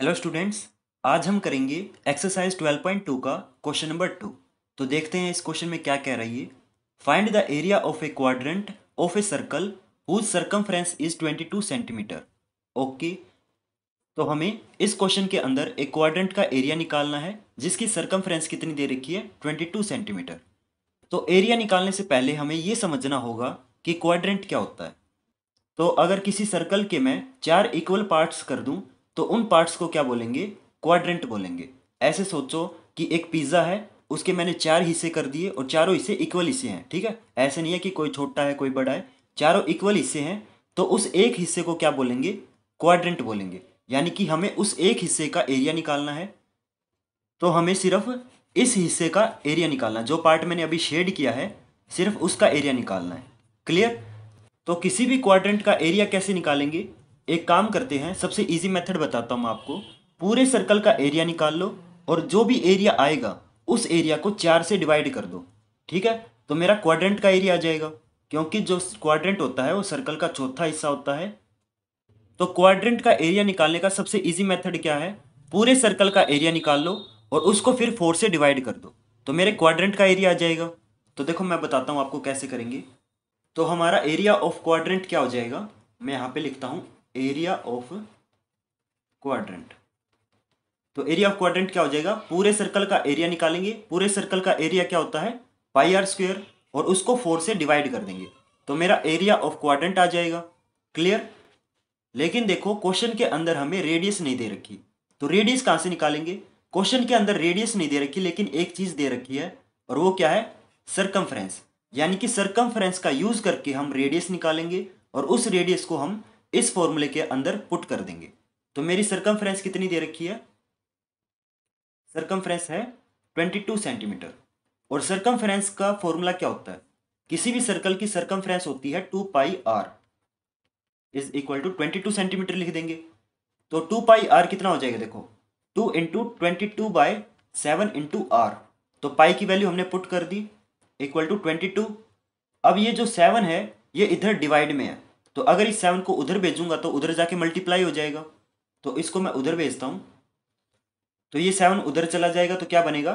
hello students आज हम करेंगे एक्सरसाइज 12.2 का क्वेश्चन नंबर टू तो देखते हैं इस क्वेश्चन में क्या कह रही है find the area of a quadrant of a circle whose circumference is 22 centimetre okay तो हमें इस क्वेश्चन के अंदर एक क्वाड्रेंट का एरिया निकालना है जिसकी सर्कमफ्रेंस कितनी दे रखी है ट्वेंटी सेंटीमीटर तो एरिया निकालने से पहले हमें ये समझना होगा कि क्वाड्रेंट क्या होता है तो अगर किसी सर्कल के मैं चार इक्वल पार्ट्स कर दूं तो उन पार्ट्स को क्या बोलेंगे क्वाड्रेंट बोलेंगे ऐसे सोचो कि एक पिज़्ज़ा है उसके मैंने चार हिस्से कर दिए और चारों हिस्से इक्वल हिस्से हैं ठीक है ऐसे नहीं है कि कोई छोटा है कोई बड़ा है चारों इक्वल हिस्से हैं तो उस एक हिस्से को क्या बोलेंगे क्वाड्रेंट बोलेंगे यानी कि हमें उस एक हिस्से का एरिया निकालना है तो हमें सिर्फ इस हिस्से का एरिया निकालना है जो पार्ट मैंने अभी शेड किया है सिर्फ उसका एरिया निकालना है क्लियर तो किसी भी क्वाड्रेंट का एरिया कैसे निकालेंगे एक काम करते हैं सबसे इजी मेथड बताता हूँ आपको पूरे सर्कल का एरिया निकाल लो और जो भी एरिया आएगा उस एरिया को चार से डिवाइड कर दो ठीक है तो मेरा क्वाड्रेंट का एरिया आ जाएगा क्योंकि जो क्वाड्रेंट होता है वो सर्कल का चौथा हिस्सा होता है तो क्वाड्रेंट का एरिया निकालने का सबसे ईजी मेथड क्या है पूरे सर्कल का एरिया निकाल लो और उसको फिर फोर से डिवाइड कर दो तो मेरे क्वाड्रेंट का एरिया आ जाएगा तो देखो मैं बताता हूँ आपको कैसे करेंगे तो हमारा एरिया ऑफ क्वाड्रेंट क्या हो जाएगा मैं यहाँ पे लिखता हूँ एरिया ऑफ क्वाड्रेंट तो एरिया ऑफ क्वाड्रेंट क्या हो जाएगा पूरे सर्कल का एरिया निकालेंगे पूरे सर्कल का एरिया क्या होता है पाई आर स्क्वेयर और उसको फोर से डिवाइड कर देंगे तो मेरा एरिया ऑफ क्वाड्रेंट आ जाएगा क्लियर लेकिन देखो क्वेश्चन के अंदर हमें रेडियस नहीं दे रखी तो रेडियस कहां से निकालेंगे क्वेश्चन के अंदर रेडियस नहीं दे रखी लेकिन एक चीज़ दे रखी है और वो क्या है सरकम यानी कि सरकमफ्रेंस का यूज़ करके हम रेडियस निकालेंगे और उस रेडियस को हम इस फॉर्मूले के अंदर पुट कर देंगे तो मेरी सरकम कितनी दे रखी है सरकम है 22 सेंटीमीटर और सरकम का फॉर्मूला क्या होता है किसी भी सर्कल की सरकम होती है two pi R is equal to twenty two centimetre लिख देंगे तो टू पाई आर कितना हो जाएगा देखो two into twenty two by seven into R तो पाई की वैल्यू हमने पुट कर दी इक्वल टू ट्वेंटी टू अब ये जो सेवन है ये इधर डिवाइड में है तो अगर इस सेवन को उधर भेजूंगा तो उधर जाके मल्टीप्लाई हो जाएगा तो इसको मैं उधर भेजता हूँ तो ये सेवन उधर चला जाएगा तो क्या बनेगा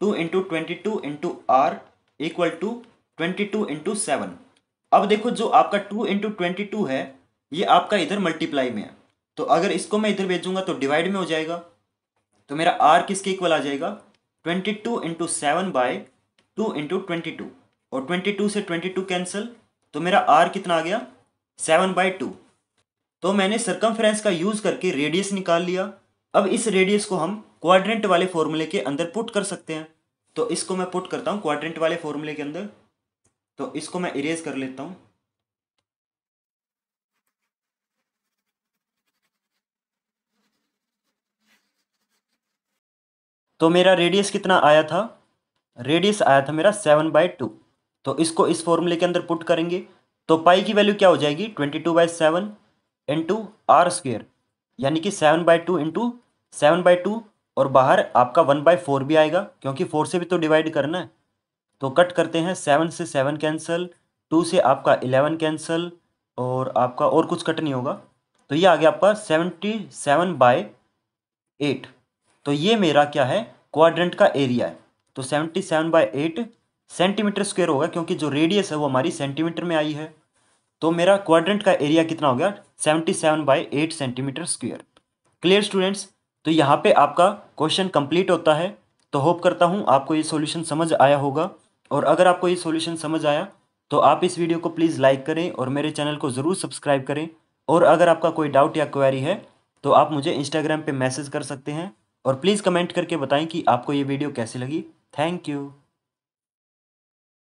two into twenty two into R equal to twenty two into seven अब देखो जो आपका टू इंटू ट्वेंटी टू है ये आपका इधर मल्टीप्लाई में है तो अगर इसको मैं इधर भेजूंगा तो डिवाइड में हो जाएगा तो मेरा आर किसके इक्वल आ जाएगा twenty two into seven by two into twenty two और ट्वेंटी टू से ट्वेंटी टू कैंसिल तो मेरा आर कितना आ गया सेवन बाई टू तो मैंने सरकमफ्रेंस का यूज़ करके रेडियस निकाल लिया अब इस रेडियस को हम क्वाड्रेंट वाले फॉर्मूले के अंदर पुट कर सकते हैं तो इसको मैं पुट करता हूँ क्वाड्रेंट वाले फॉर्मूले के अंदर तो इसको मैं इरेज कर लेता हूँ तो मेरा रेडियस कितना आया था रेडियस आया था मेरा सेवन बाय टू तो इसको इस फॉर्मूले के अंदर पुट करेंगे तो पाई की वैल्यू क्या हो जाएगी twenty two by seven into R square यानी कि seven by two into seven by two और बाहर आपका वन बाई फोर भी आएगा क्योंकि फोर से भी तो डिवाइड करना है तो कट करते हैं सेवन से सेवन कैंसिल टू से आपका इलेवन कैंसिल और आपका और कुछ कट नहीं होगा तो ये आ गया आपका सेवनटी सेवन बाय एट तो ये मेरा क्या है क्वाड्रेंट का एरिया है तो seventy seven by eight centimetre square होगा क्योंकि जो रेडियस है वो हमारी सेंटीमीटर में आई है तो मेरा क्वाड्रेंट का एरिया कितना हो गया seventy seven by eight centimetre square clear students तो यहाँ पे आपका क्वेश्चन कंप्लीट होता है तो होप करता हूँ आपको ये सॉल्यूशन समझ आया होगा और अगर आपको ये सॉल्यूशन समझ आया तो आप इस वीडियो को प्लीज़ लाइक करें और मेरे चैनल को ज़रूर सब्सक्राइब करें और अगर आपका कोई डाउट या क्वेरी है तो आप मुझे इंस्टाग्राम पर मैसेज कर सकते हैं और प्लीज़ कमेंट करके बताएं कि आपको ये वीडियो कैसी लगी थैंक यू